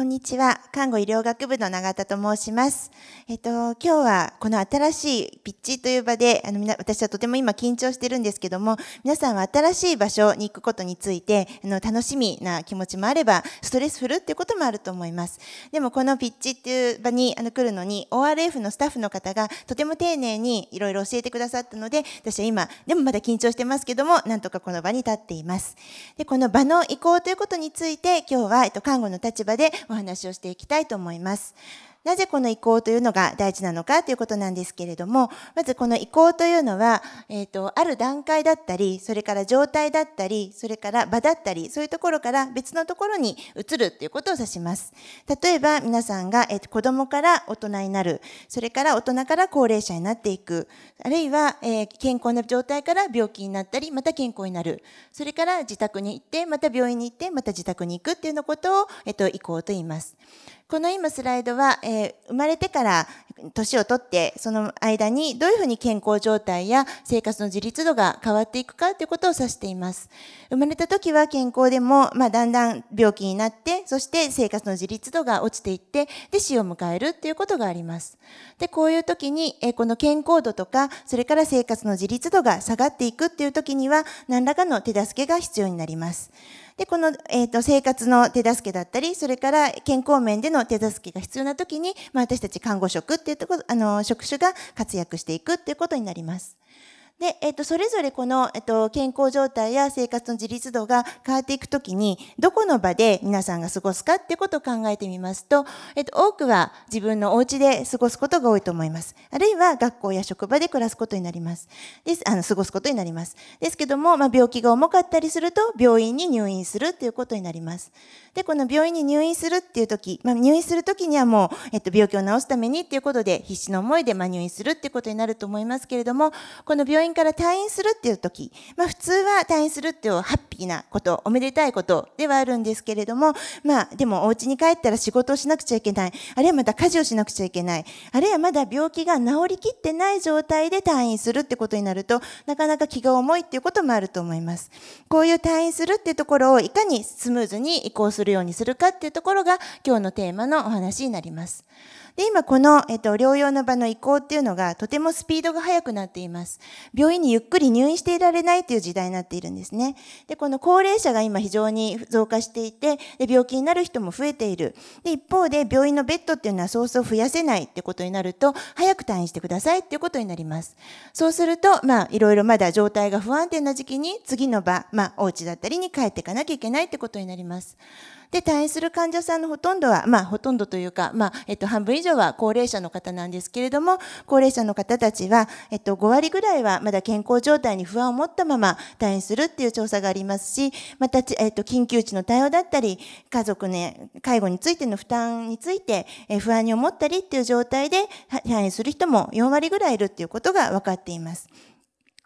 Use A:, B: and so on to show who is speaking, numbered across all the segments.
A: こんにちは。看護医療学部の永田と申します。えっと、今日はこの新しいピッチという場で、あの、私はとても今緊張してるんですけども、皆さんは新しい場所に行くことについて、あの、楽しみな気持ちもあれば、ストレスフルっていうこともあると思います。でも、このピッチっていう場にあの来るのに、ORF のスタッフの方がとても丁寧にいろいろ教えてくださったので、私は今、でもまだ緊張してますけども、なんとかこの場に立っています。で、この場の移行ということについて、今日は、えっと、看護の立場でお話をしていきたいと思います。なぜこの移行というのが大事なのかということなんですけれども、まずこの移行というのは、えっ、ー、と、ある段階だったり、それから状態だったり、それから場だったり、そういうところから別のところに移るということを指します。例えば皆さんが、えー、と、子供から大人になる、それから大人から高齢者になっていく、あるいは、えー、健康な状態から病気になったり、また健康になる、それから自宅に行って、また病院に行って、また自宅に行くっていうのことを、えっ、ー、と、移行と言います。この今スライドは、えー、生まれてから年を取って、その間にどういうふうに健康状態や生活の自立度が変わっていくかということを指しています。生まれた時は健康でも、まあ、だんだん病気になって、そして生活の自立度が落ちていって、で、死を迎えるということがあります。で、こういう時に、えー、この健康度とか、それから生活の自立度が下がっていくっていう時には、何らかの手助けが必要になります。で、この、えっ、ー、と、生活の手助けだったり、それから健康面での手助けが必要な時に、まあ、私たち看護職っていうところ、あの、職種が活躍していくっていうことになります。で、えっと、それぞれこの、えっと、健康状態や生活の自立度が変わっていくときに、どこの場で皆さんが過ごすかってことを考えてみますと、えっと、多くは自分のお家で過ごすことが多いと思います。あるいは学校や職場で暮らすことになります。です、あの、過ごすことになります。ですけども、まあ、病気が重かったりすると、病院に入院するっていうことになります。で、この病院に入院するっていうとき、まあ、入院するときにはもう、えっと、病気を治すためにっていうことで、必死の思いで、まあ、入院するっていうことになると思いますけれども、この病院院から退院するっていう時、まあ、普通は退院するっていうハッピーなこと、おめでたいことではあるんですけれども、まあ、でもお家に帰ったら仕事をしなくちゃいけない。あるいはまた家事をしなくちゃいけない。あるいはまだ病気が治りきってない状態で退院するってことになると、なかなか気が重いっていうこともあると思います。こういう退院するっていうところをいかにスムーズに移行するようにするかっていうところが今日のテーマのお話になります。で、今この、えっと、療養の場の移行っていうのがとてもスピードが速くなっています。病院にゆっくり入院していられないという時代になっているんですね。で、この高齢者が今非常に増加していて、で病気になる人も増えている。で、一方で病院のベッドっていうのはそうそう増やせないってことになると、早く退院してくださいっていうことになります。そうすると、まあ、いろいろまだ状態が不安定な時期に次の場、まあ、お家だったりに帰っていかなきゃいけないってことになります。で、院する患者さんのほとんどは、まあ、ほとんどというか、まあ、えっと、半分以上は高齢者の方なんですけれども、高齢者の方たちは、えっと、5割ぐらいはまだ健康状態に不安を持ったまま退院するっていう調査がありますし、また、えっと、緊急時の対応だったり、家族ね、介護についての負担について、え不安に思ったりっていう状態で退院する人も4割ぐらいいるっていうことが分かっています。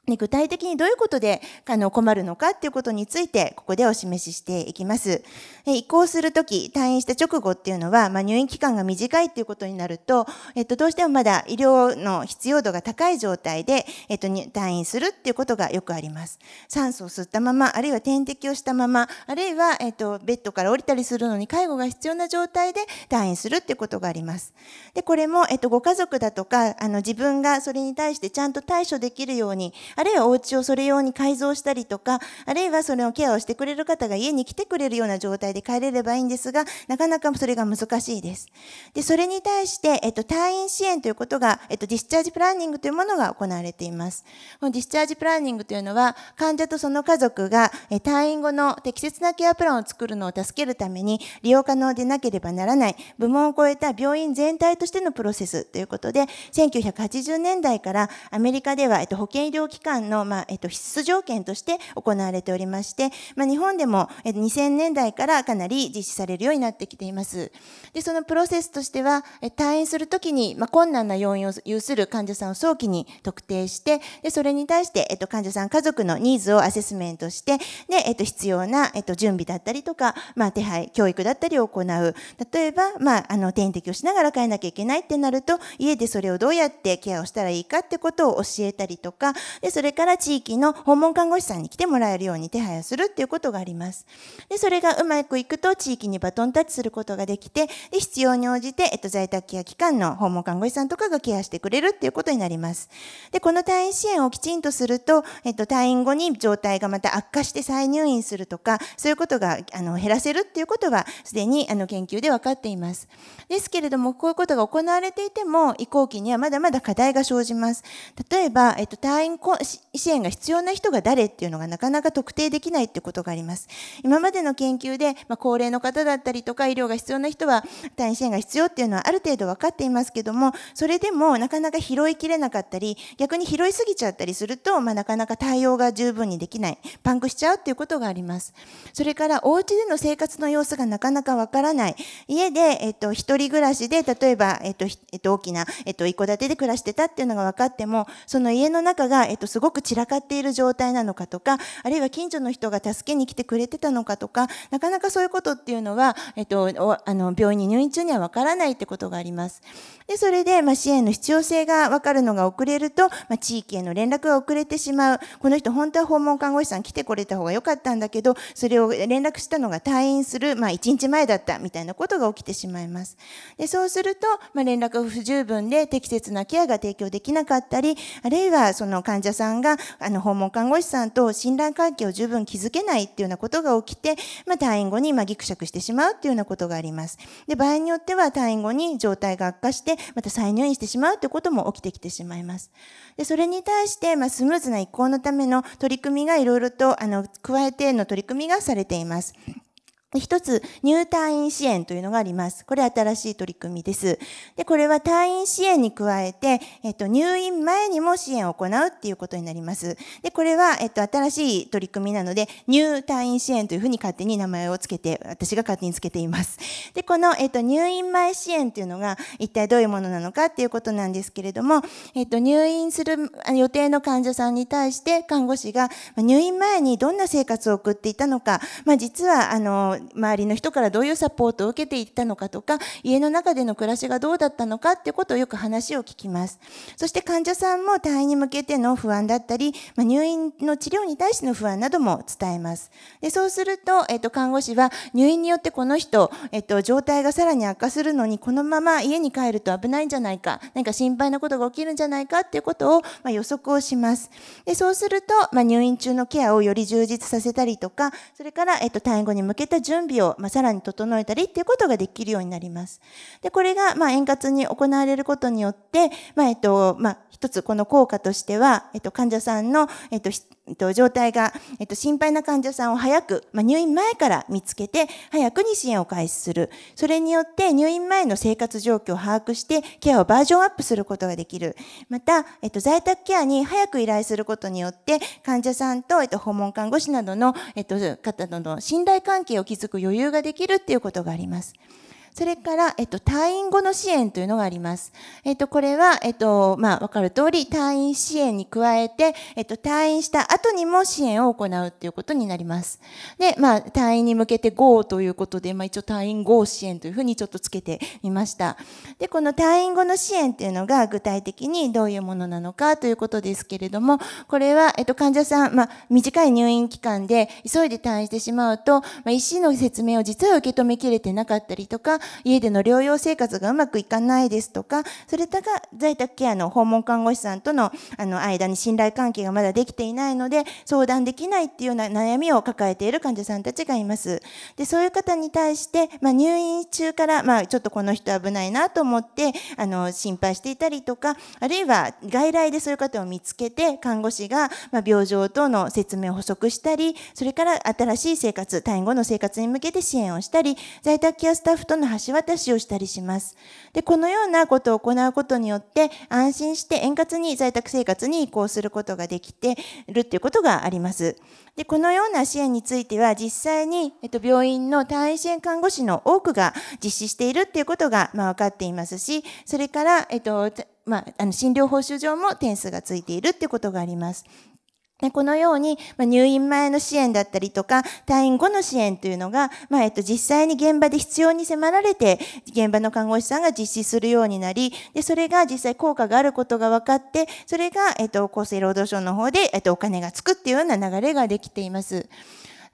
A: で具体的にどういうことであの困るのかっていうことについて、ここでお示ししていきます。え移行するとき、退院した直後っていうのは、まあ、入院期間が短いっていうことになると、えっと、どうしてもまだ医療の必要度が高い状態で、えっと、退院するっていうことがよくあります。酸素を吸ったまま、あるいは点滴をしたまま、あるいは、えっと、ベッドから降りたりするのに介護が必要な状態で退院するっていうことがあります。で、これも、えっと、ご家族だとか、あの、自分がそれに対してちゃんと対処できるように、あるいはお家をそれ用に改造したりとか、あるいはそれをケアをしてくれる方が家に来てくれるような状態で帰れればいいんですが、なかなかそれが難しいです。で、それに対して、えっと、退院支援ということが、えっと、ディスチャージプランニングというものが行われています。このディスチャージプランニングというのは、患者とその家族が、え退院後の適切なケアプランを作るのを助けるために、利用可能でなければならない、部門を超えた病院全体としてのプロセスということで、1980年代からアメリカでは、えっと、保険医療機関間の、まあえっと、必須条件として行われておりまして、まあ、日本でも2000年代からかなり実施されるようになってきています。でそのプロセスとしては退院するときに、まあ、困難な要因を有する患者さんを早期に特定してでそれに対して、えっと、患者さん家族のニーズをアセスメントしてで、えっと、必要な、えっと、準備だったりとか、まあ、手配教育だったりを行う例えば、まあ、あの点滴をしながら変えなきゃいけないってなると家でそれをどうやってケアをしたらいいかってことを教えたりとかでそれから地域の訪問看護師さんに来てもらえるように手配をするっていうことがあります。で、それがうまくいくと地域にバトンタッチすることができて、で必要に応じて、えっと、在宅ケア機関の訪問看護師さんとかがケアしてくれるっていうことになります。で、この退院支援をきちんとすると、えっと、退院後に状態がまた悪化して再入院するとか、そういうことがあの減らせるっていうことは、すでにあの研究で分かっています。ですけれども、こういうことが行われていても、移行期にはまだまだ課題が生じます。例えば、えっと、退院支援が必要な人が誰っていうのがなかなか特定できないってことがあります。今までの研究で、まあ、高齢の方だったりとか医療が必要な人は単位支援が必要っていうのはある程度分かっていますけども、それでもなかなか拾いきれなかったり、逆に拾いすぎちゃったりすると、まあ、なかなか対応が十分にできない、パンクしちゃうっていうことがあります。それからお家での生活の様子がなかなか分からない。家で、えっと、一人暮らしで、例えば、えっと、えっと、大きな、えっと、一戸建てで暮らしてたっていうのが分かっても、その家の中が、えっと、すごく散らかっている状態なのかとか、あるいは近所の人が助けに来てくれてたのかとか、なかなかそういうことっていうのは、えっと、あの病院に入院中にはわからないってことがあります。で、それで、まあ、支援の必要性がわかるのが遅れると、まあ、地域への連絡が遅れてしまう。この人、本当は訪問看護師さん来てこれた方が良かったんだけど、それを連絡したのが退院する、まあ、1日前だったみたいなことが起きてしまいます。で、そうすると、まあ、連絡が不十分で適切なケアが提供できなかったり、あるいはその患者さんが、あの、訪問看護師さんと信頼関係を十分築けないっていうようなことが起きて、まあ、退院後に、まあ、ぎくしゃくしてしまうっていうようなことがあります。で、場合によっては退院後に状態が悪化して、また再入院してしまうということも起きてきてしまいます。で、それに対して、まあ、スムーズな移行のための取り組みがいろいろと、あの、加えての取り組みがされています。で一つ、入退院支援というのがあります。これ新しい取り組みです。で、これは退院支援に加えて、えっと、入院前にも支援を行うっていうことになります。で、これは、えっと、新しい取り組みなので、入退院支援というふうに勝手に名前を付けて、私が勝手につけています。で、この、えっと、入院前支援というのが一体どういうものなのかっていうことなんですけれども、えっと、入院する予定の患者さんに対して、看護師が入院前にどんな生活を送っていたのか、まあ、実は、あの、周りの人からどういうサポートを受けていったのかとか、家の中での暮らしがどうだったのかっていうことをよく話を聞きます。そして患者さんも退院に向けての不安だったり、まあ、入院の治療に対しての不安なども伝えます。でそうすると、えっと、看護師は入院によってこの人、えっと、状態がさらに悪化するのに、このまま家に帰ると危ないんじゃないか、何か心配なことが起きるんじゃないかっていうことを、まあ、予測をします。でそうすると、まあ、入院中のケアをより充実させたりとか、それから、えっと、退院後に向けた準準備を、まあ、さらに整えたりっていうことができるようになります。で、これが、まあ、円滑に行われることによって、まあ、えっと、まあ、一つこの効果としては、えっと、患者さんの、えっと、と状態が、えっと、心配な患者さんを早く、まあ、入院前から見つけて、早くに支援を開始する。それによって入院前の生活状況を把握して、ケアをバージョンアップすることができる。また、えっと、在宅ケアに早く依頼することによって、患者さんと、えっと、訪問看護師などの、えっと、方との信頼関係を築く余裕ができるっていうことがあります。それから、えっと、退院後の支援というのがあります。えっと、これは、えっと、まあ、わかる通り、退院支援に加えて、えっと、退院した後にも支援を行うということになります。で、まあ、退院に向けて GO ということで、まあ、一応退院後支援というふうにちょっとつけてみました。で、この退院後の支援っていうのが具体的にどういうものなのかということですけれども、これは、えっと、患者さん、まあ、短い入院期間で急いで退院してしまうと、まあ、医師の説明を実は受け止めきれてなかったりとか、家での療養生活がうまくいかないですとか、それとか在宅ケアの訪問看護師さんとのあの間に信頼関係がまだできていないので、相談できないっていうような悩みを抱えている患者さんたちがいます。で、そういう方に対して、まあ、入院中から、まあ、ちょっとこの人危ないなと思って、あの、心配していたりとか、あるいは外来でそういう方を見つけて、看護師が、まあ、病状等の説明を補足したり、それから新しい生活、退院後の生活に向けて支援をしたり、在宅ケアスタッフとの橋渡しをしたりします。で、このようなことを行うことによって、安心して円滑に在宅生活に移行することができているということがあります。で、このような支援については、実際に、えっと、病院の退院支援看護師の多くが実施しているということが、まあ、分かっていますし、それから、えっと、まあ、あの診療報酬上も点数がついているということがあります。でこのように、ま入院前の支援だったりとか、退院後の支援というのが、まあ、えっと、実際に現場で必要に迫られて、現場の看護師さんが実施するようになり、で、それが実際効果があることが分かって、それが、えっと、厚生労働省の方で、えっと、お金がつくっていうような流れができています。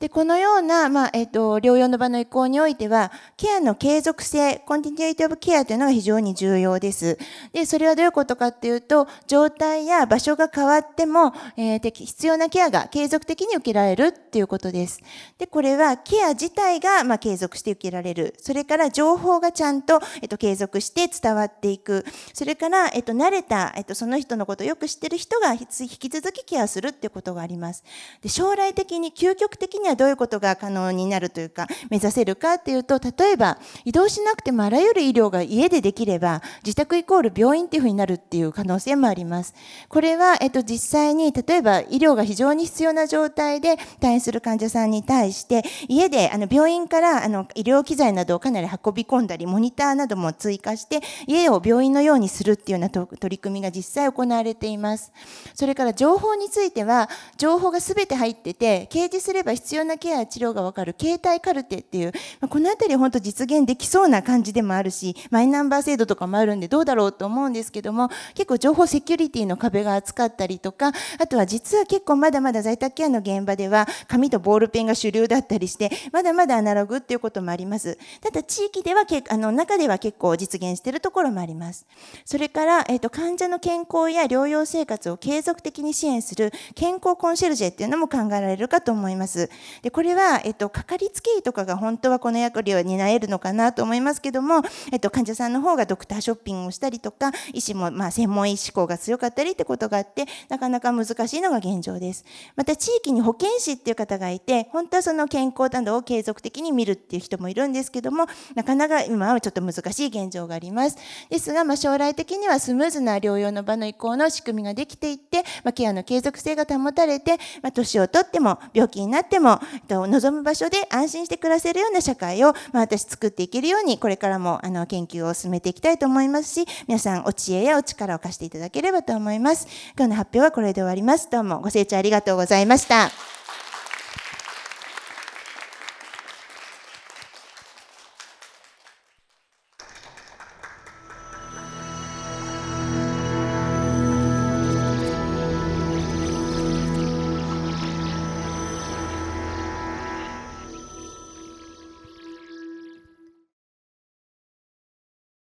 A: でこのような、まあえーと、療養の場の移行においてはケアの継続性コンティニテイティブケアというのが非常に重要ですでそれはどういうことかっていうと状態や場所が変わっても、えー、必要なケアが継続的に受けられるっていうことですでこれはケア自体が、まあ、継続して受けられるそれから情報がちゃんと、えーと、継続して伝わっていくそれから、えーと、慣れた、えー、とその人のことをよく知ってる人が引き続きケアするっていうことがありますで将来的に究極的にはどういうことが可能になるというか、目指せるかっていうと、例えば、移動しなくてもあらゆる医療が家でできれば、自宅イコール病院っていうふうになるっていう可能性もあります。これは、えっと、実際に、例えば、医療が非常に必要な状態で退院する患者さんに対して、家で、あの、病院から、あの、医療機材などをかなり運び込んだり、モニターなども追加して、家を病院のようにするっていうような取り組みが実際行われています。それから、情報については、情報が全て入ってて、掲示すれば必要要なケア治療がわかる携帯カルテっていう、まあ、このあたり本当実現できそうな感じでもあるし、マイナンバー制度とかもあるんでどうだろうと思うんですけども、結構情報セキュリティの壁が厚かったりとか、あとは実は結構まだまだ在宅ケアの現場では紙とボールペンが主流だったりして、まだまだアナログっていうこともあります。ただ地域ではけ、あの中では結構実現してるところもあります。それから、えっ、ー、と、患者の健康や療養生活を継続的に支援する健康コンシェルジェっていうのも考えられるかと思います。でこれは、えっと、かかりつけ医とかが本当はこの役割を担えるのかなと思いますけども、えっと、患者さんの方がドクターショッピングをしたりとか医師もまあ専門医志向が強かったりってことがあってなかなか難しいのが現状です。また地域に保健師っていう方がいて本当はその健康などを継続的に見るっていう人もいるんですけどもなかなか今はちょっと難しい現状があります。ですが、まあ、将来的にはスムーズな療養の場の移行の仕組みができていって、まあ、ケアの継続性が保たれて、まあ、年をとっても病気になってもえっと、望む場所で安心して暮らせるような社会を、まあ、私作っていけるようにこれからもあの研究を進めていきたいと思いますし皆さんお知恵やお力を貸していただければと思います今日の発表はこれで終わりますどうもご清聴ありがとうございました